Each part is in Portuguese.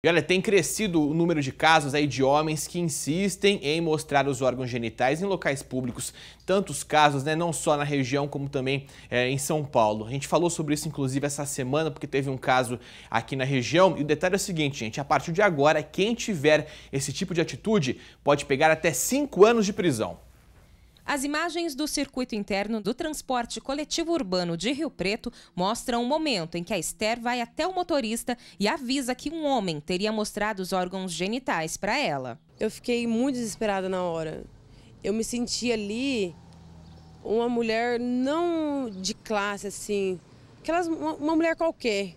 E olha, tem crescido o número de casos aí de homens que insistem em mostrar os órgãos genitais em locais públicos. Tantos casos, né, não só na região como também é, em São Paulo. A gente falou sobre isso inclusive essa semana porque teve um caso aqui na região. E o detalhe é o seguinte, gente, a partir de agora, quem tiver esse tipo de atitude pode pegar até cinco anos de prisão. As imagens do circuito interno do transporte coletivo urbano de Rio Preto mostram o momento em que a Esther vai até o motorista e avisa que um homem teria mostrado os órgãos genitais para ela. Eu fiquei muito desesperada na hora. Eu me senti ali uma mulher não de classe, assim, aquelas, uma, uma mulher qualquer.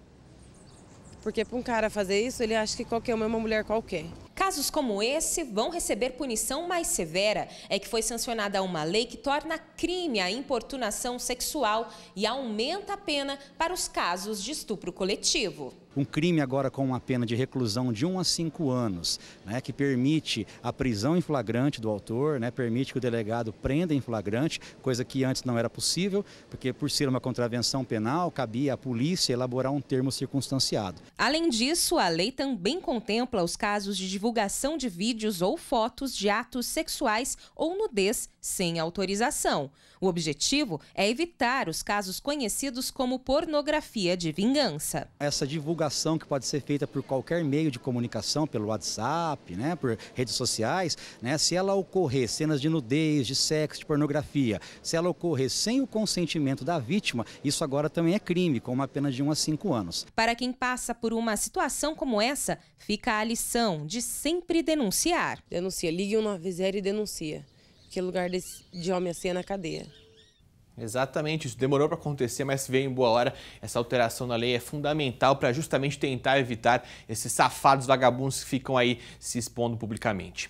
Porque para um cara fazer isso, ele acha que qualquer uma é uma mulher qualquer. Casos como esse vão receber punição mais severa. É que foi sancionada uma lei que torna crime a importunação sexual e aumenta a pena para os casos de estupro coletivo um crime agora com uma pena de reclusão de 1 a 5 anos, né, que permite a prisão em flagrante do autor, né, permite que o delegado prenda em flagrante, coisa que antes não era possível, porque por ser uma contravenção penal, cabia à polícia elaborar um termo circunstanciado. Além disso, a lei também contempla os casos de divulgação de vídeos ou fotos de atos sexuais ou nudez sem autorização. O objetivo é evitar os casos conhecidos como pornografia de vingança. Essa divulgação divulgação que pode ser feita por qualquer meio de comunicação, pelo WhatsApp, né, por redes sociais, né, se ela ocorrer cenas de nudez, de sexo, de pornografia, se ela ocorrer sem o consentimento da vítima, isso agora também é crime, com uma pena de 1 a 5 anos. Para quem passa por uma situação como essa, fica a lição de sempre denunciar. Denuncia, ligue 190 e denuncia, que lugar desse, de homem assim é na cadeia. Exatamente, isso demorou para acontecer, mas veio em boa hora. Essa alteração na lei é fundamental para justamente tentar evitar esses safados vagabundos que ficam aí se expondo publicamente.